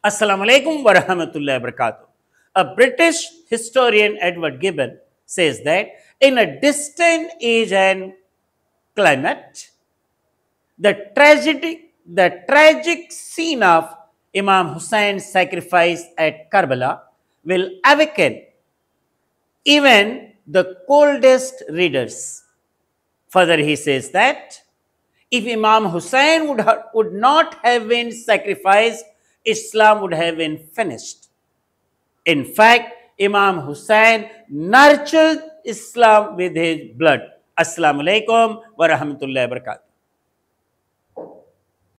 Assalamualaikum warahmatullahi wabarakatuh. A British historian, Edward Gibbon, says that in a distant age and climate, the tragic, the tragic scene of Imam Hussein's sacrifice at Karbala will awaken even the coldest readers. Further, he says that if Imam Hussein would, would not have been sacrificed Islam would have been finished. In fact, Imam Hussein nurtured Islam with his blood. Assalamu alaikum wa rahmatullahi wa barakatuh.